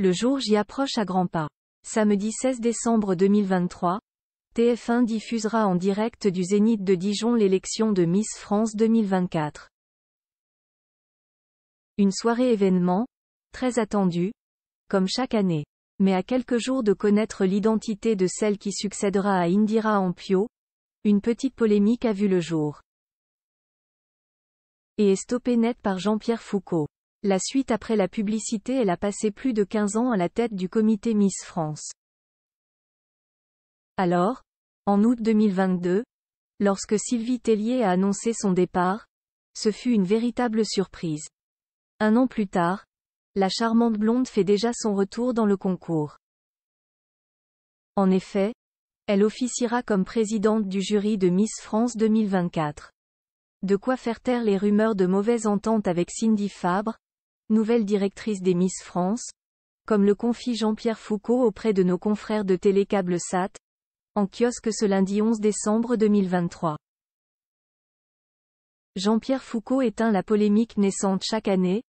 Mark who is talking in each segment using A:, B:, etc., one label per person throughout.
A: Le jour j'y approche à grands pas. Samedi 16 décembre 2023, TF1 diffusera en direct du Zénith de Dijon l'élection de Miss France 2024. Une soirée événement, très attendue, comme chaque année. Mais à quelques jours de connaître l'identité de celle qui succédera à Indira Ampio, une petite polémique a vu le jour. Et est stoppée net par Jean-Pierre Foucault. La suite après la publicité elle a passé plus de 15 ans à la tête du comité Miss France. Alors, en août 2022, lorsque Sylvie Tellier a annoncé son départ, ce fut une véritable surprise. Un an plus tard, la charmante blonde fait déjà son retour dans le concours. En effet, elle officiera comme présidente du jury de Miss France 2024. De quoi faire taire les rumeurs de mauvaise entente avec Cindy Fabre, nouvelle directrice des Miss France, comme le confie Jean-Pierre Foucault auprès de nos confrères de Télécable SAT, en kiosque ce lundi 11 décembre 2023. Jean-Pierre Foucault éteint la polémique naissante chaque année,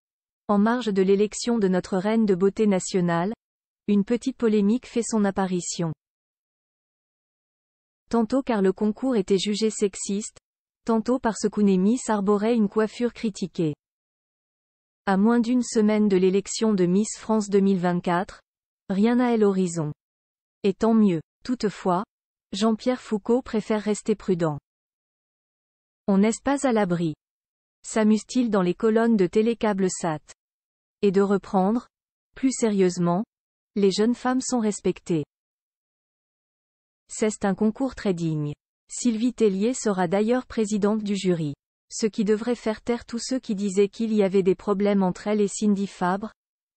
A: en marge de l'élection de notre reine de beauté nationale, une petite polémique fait son apparition. Tantôt car le concours était jugé sexiste, tantôt parce qu'une Miss arborait une coiffure critiquée. À moins d'une semaine de l'élection de Miss France 2024, rien à l'horizon. Et tant mieux. Toutefois, Jean-Pierre Foucault préfère rester prudent. On n'est pas à l'abri. S'amuse-t-il dans les colonnes de Télécable Sat. Et de reprendre, plus sérieusement, les jeunes femmes sont respectées. C'est un concours très digne. Sylvie Tellier sera d'ailleurs présidente du jury. Ce qui devrait faire taire tous ceux qui disaient qu'il y avait des problèmes entre elle et Cindy Fabre,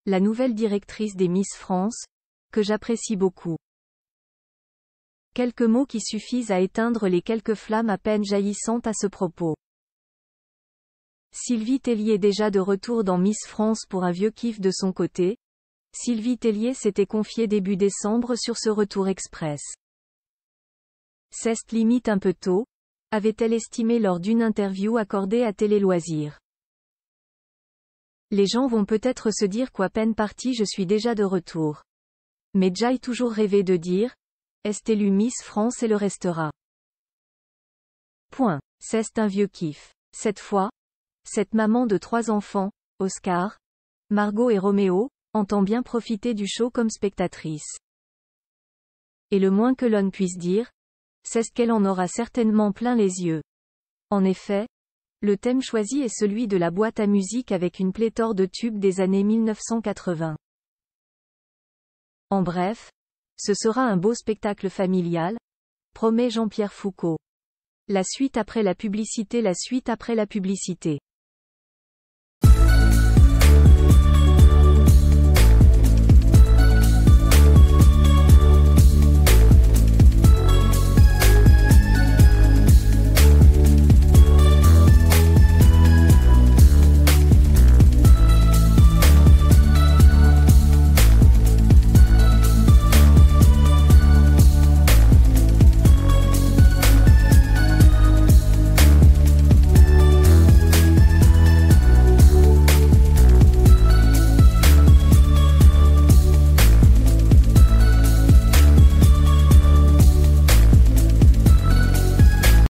A: la nouvelle directrice des Miss France, que j'apprécie beaucoup. Quelques mots qui suffisent à éteindre les quelques flammes à peine jaillissantes à ce propos. Sylvie Tellier déjà de retour dans Miss France pour un vieux kiff de son côté. Sylvie Tellier s'était confiée début décembre sur ce retour express. C'est limite un peu tôt, avait-elle estimé lors d'une interview accordée à Télé Loisirs. Les gens vont peut-être se dire qu'à peine partie, je suis déjà de retour. Mais Jai toujours rêvé de dire, est élu Miss France et le restera. Point. C'est un vieux kiff. Cette fois, cette maman de trois enfants, Oscar, Margot et Roméo, entend bien profiter du show comme spectatrice. Et le moins que l'on puisse dire, c'est ce qu'elle en aura certainement plein les yeux. En effet, le thème choisi est celui de la boîte à musique avec une pléthore de tubes des années 1980. En bref, ce sera un beau spectacle familial, promet Jean-Pierre Foucault. La suite après la publicité, la suite après la publicité.